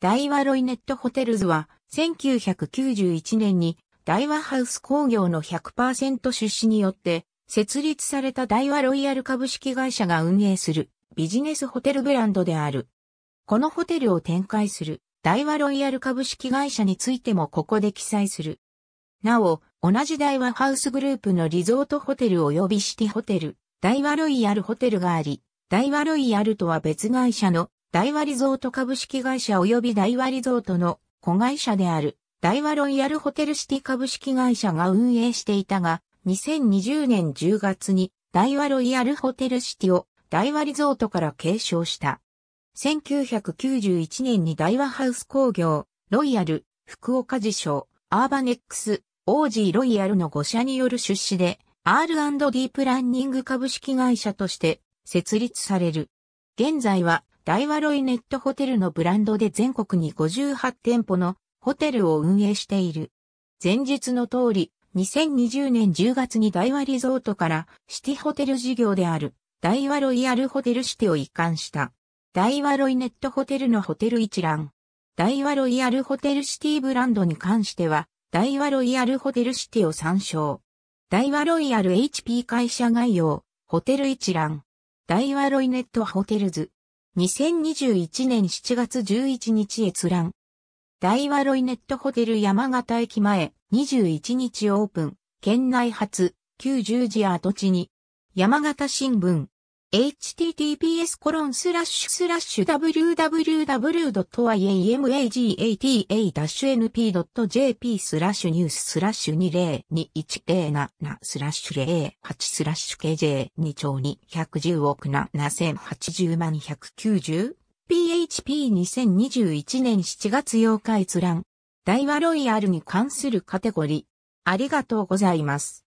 大和ロイネットホテルズは、1991年に大和ハウス工業の100%出資によって、設立された大和ロイヤル株式会社が運営するビジネスホテルブランドである。このホテルを展開する大和ロイヤル株式会社についてもここで記載する。なお、同じ大和ハウスグループのリゾートホテル及びシティホテル、大和ロイヤルホテルがあり、大和ロイヤルとは別会社の大和リゾート株式会社及び大和リゾートの子会社である大和ロイヤルホテルシティ株式会社が運営していたが、2020年10月に大和ロイヤルホテルシティを大和リゾートから継承した。1991年に大和ハウス工業、ロイヤル、福岡事象、アーバネックス、オージーロイヤルの5社による出資で R&D プランニング株式会社として設立される。現在は大和ロイネットホテルのブランドで全国に58店舗のホテルを運営している。前述の通り、2020年10月に大和リゾートからシティホテル事業である大和ロイヤルホテルシティを移管した。大和ロイネットホテルのホテル一覧。大和ロイヤルホテルシティブランドに関しては、大和ロイヤルホテルシティを参照。大和ロイヤル HP 会社概要、ホテル一覧。大和ロイネットホテルズ。2021年7月11日閲覧。大和ロイネットホテル山形駅前、21日オープン、県内初、90時跡地に、山形新聞。https コロンスラッシュスラッシュ www.iamagata-np.jp スラッシュニューススラッシュ202107スラッシュ08スラッシュ KJ2 兆210億7080万 190PHP2021 年7月8日閲覧大和ロイヤルに関するカテゴリーありがとうございます。